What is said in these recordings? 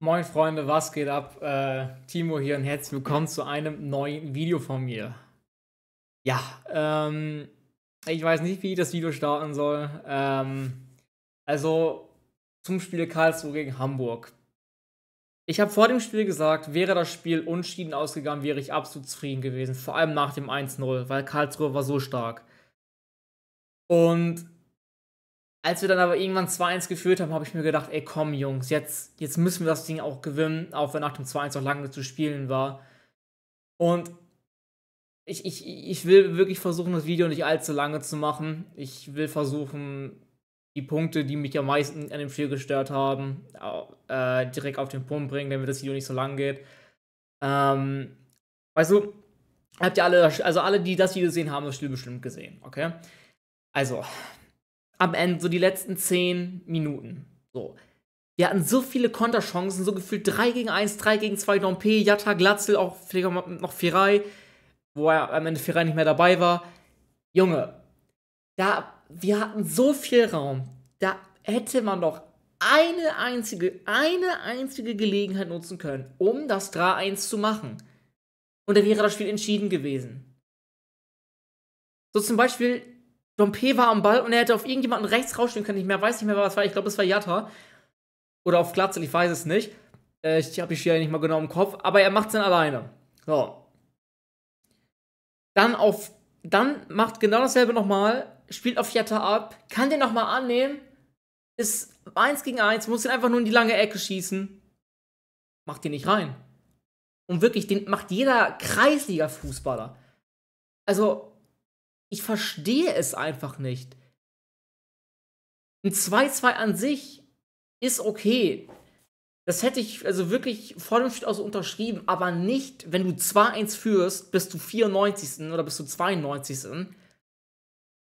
Moin Freunde, was geht ab? Äh, Timo hier und herzlich willkommen zu einem neuen Video von mir. Ja, ähm, ich weiß nicht, wie ich das Video starten soll. Ähm, also zum Spiel Karlsruhe gegen Hamburg. Ich habe vor dem Spiel gesagt, wäre das Spiel unschieden ausgegangen, wäre ich absolut zufrieden gewesen. Vor allem nach dem 1-0, weil Karlsruhe war so stark. Und als wir dann aber irgendwann 2-1 geführt haben, habe ich mir gedacht, ey komm Jungs, jetzt, jetzt müssen wir das Ding auch gewinnen, auch wenn nach dem 2-1 noch lange zu spielen war. Und ich, ich, ich will wirklich versuchen, das Video nicht allzu lange zu machen. Ich will versuchen, die Punkte, die mich am meisten an dem Spiel gestört haben, äh, direkt auf den Punkt bringen, damit das Video nicht so lang geht. Ähm, weißt du, habt ihr alle, also alle, die das Video sehen, haben, das Spiel bestimmt gesehen, okay? Also, am Ende, so die letzten 10 Minuten. So. Wir hatten so viele Konterchancen, so gefühlt 3 gegen 1, 3 gegen 2, Dompe, Jatta, Glatzel, auch vielleicht noch Firai, wo er am Ende Firai nicht mehr dabei war. Junge, da, wir hatten so viel Raum. Da hätte man doch eine einzige, eine einzige Gelegenheit nutzen können, um das 3-1 zu machen. Und dann wäre das Spiel entschieden gewesen. So zum Beispiel Dompe war am Ball und er hätte auf irgendjemanden rechts rausstehen können. Ich mehr weiß nicht mehr, was war. Ich glaube, es war Jatta. Oder auf Glatzel, ich weiß es nicht. Äh, ich habe die Schiene nicht mal genau im Kopf. Aber er macht es dann alleine. So. Dann auf. Dann macht genau dasselbe nochmal. Spielt auf Jatta ab. Kann den nochmal annehmen. Ist 1 gegen 1. Muss den einfach nur in die lange Ecke schießen. Macht den nicht rein. Und wirklich, den macht jeder Kreisliga-Fußballer. Also, ich verstehe es einfach nicht. Ein 2-2 an sich ist okay. Das hätte ich also wirklich vor dem Spiel aus unterschrieben, aber nicht, wenn du 2-1 führst, bis du 94. oder bis du 92.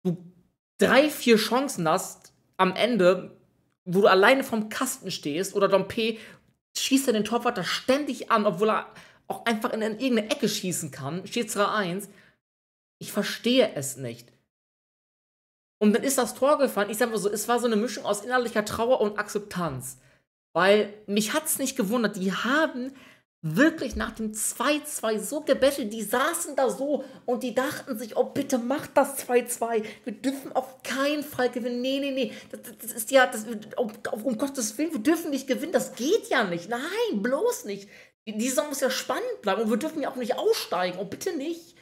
Du drei, vier Chancen hast am Ende, wo du alleine vom Kasten stehst oder Dompe schießt er den Torwart da ständig an, obwohl er auch einfach in irgendeine Ecke schießen kann, steht 3-1 ich verstehe es nicht. Und dann ist das Tor gefallen. Ich sage mal so, es war so eine Mischung aus innerlicher Trauer und Akzeptanz. Weil mich hat es nicht gewundert. Die haben wirklich nach dem 2-2 so gebettelt. Die saßen da so und die dachten sich, oh bitte macht das 2-2. Wir dürfen auf keinen Fall gewinnen. Nee, nee, nee. Das, das ist ja, das, um, um, Gottes Willen, wir dürfen nicht gewinnen. Das geht ja nicht. Nein, bloß nicht. Die Saison muss ja spannend bleiben und wir dürfen ja auch nicht aussteigen. Oh bitte nicht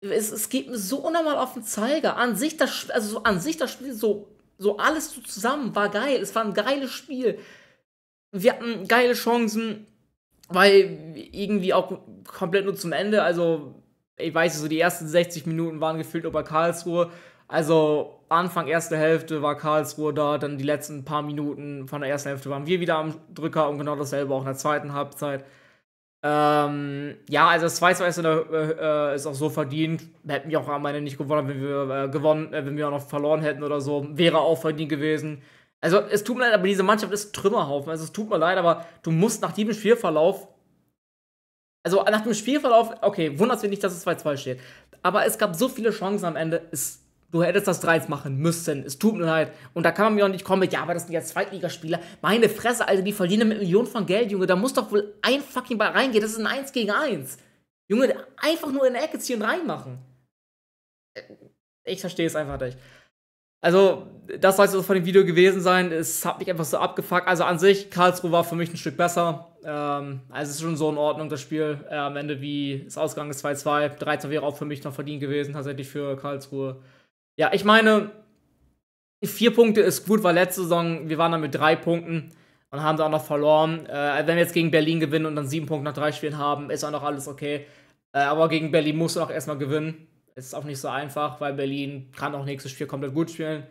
es, es geht mir so unnormal auf den Zeiger. An sich das, also so, an sich das Spiel so, so alles so zusammen war geil. Es war ein geiles Spiel. Wir hatten geile Chancen, weil irgendwie auch komplett nur zum Ende. Also ich weiß nicht, so die ersten 60 Minuten waren gefühlt über Karlsruhe. Also Anfang erste Hälfte war Karlsruhe da, dann die letzten paar Minuten von der ersten Hälfte waren wir wieder am Drücker und genau dasselbe auch in der zweiten Halbzeit. Ähm, ja, also das 2-2 äh, äh, ist, auch so verdient. Hätten wir auch am Ende nicht gewonnen, wenn wir äh, gewonnen, äh, wenn wir auch noch verloren hätten oder so. Wäre auch verdient gewesen. Also es tut mir leid, aber diese Mannschaft ist Trümmerhaufen. Also es tut mir leid, aber du musst nach diesem Spielverlauf. Also nach dem Spielverlauf, okay, wundert mich nicht, dass es 2-2 steht. Aber es gab so viele Chancen am Ende. Es Du hättest das 3-1 machen müssen. Es tut mir leid. Und da kann man mir auch nicht kommen mit, ja, aber das sind ja Zweitligaspieler. Meine Fresse, Alter, die verdienen mit Millionen von Geld, Junge. Da muss doch wohl ein fucking Ball reingehen. Das ist ein 1 gegen 1. Junge, einfach nur in der Ecke ziehen und reinmachen. Ich verstehe es einfach nicht. Also, das soll es von dem Video gewesen sein. Es hat mich einfach so abgefuckt. Also an sich, Karlsruhe war für mich ein Stück besser. Ähm, also es ist schon so in Ordnung, das Spiel. Äh, am Ende wie es ausgegangen ist 2-2. 13 wäre auch für mich noch verdient gewesen, tatsächlich für Karlsruhe. Ja, ich meine, vier Punkte ist gut, weil letzte Saison, wir waren dann mit drei Punkten und haben sie auch noch verloren. Äh, wenn wir jetzt gegen Berlin gewinnen und dann sieben Punkte nach drei Spielen haben, ist auch noch alles okay. Äh, aber gegen Berlin musst du auch erstmal gewinnen. Ist auch nicht so einfach, weil Berlin kann auch nächstes Spiel komplett gut spielen.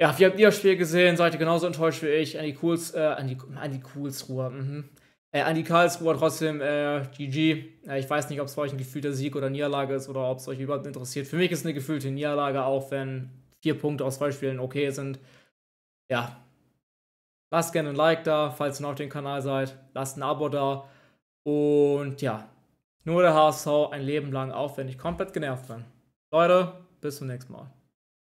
Ja, wie habt ihr das Spiel gesehen? Seid ihr genauso enttäuscht wie ich? An die Cools, äh, an die, an die Cools Ruhe. Mhm äh, an die Karlsruher trotzdem äh, GG. Äh, ich weiß nicht, ob es euch ein gefühlter Sieg oder Niederlage ist oder ob es euch überhaupt interessiert. Für mich ist es eine gefühlte Niederlage, auch wenn vier Punkte aus zwei Spielen okay sind. Ja. Lasst gerne ein Like da, falls ihr noch auf dem Kanal seid. Lasst ein Abo da. Und ja, nur der HSV ein Leben lang aufwendig komplett genervt bin. Leute, bis zum nächsten Mal.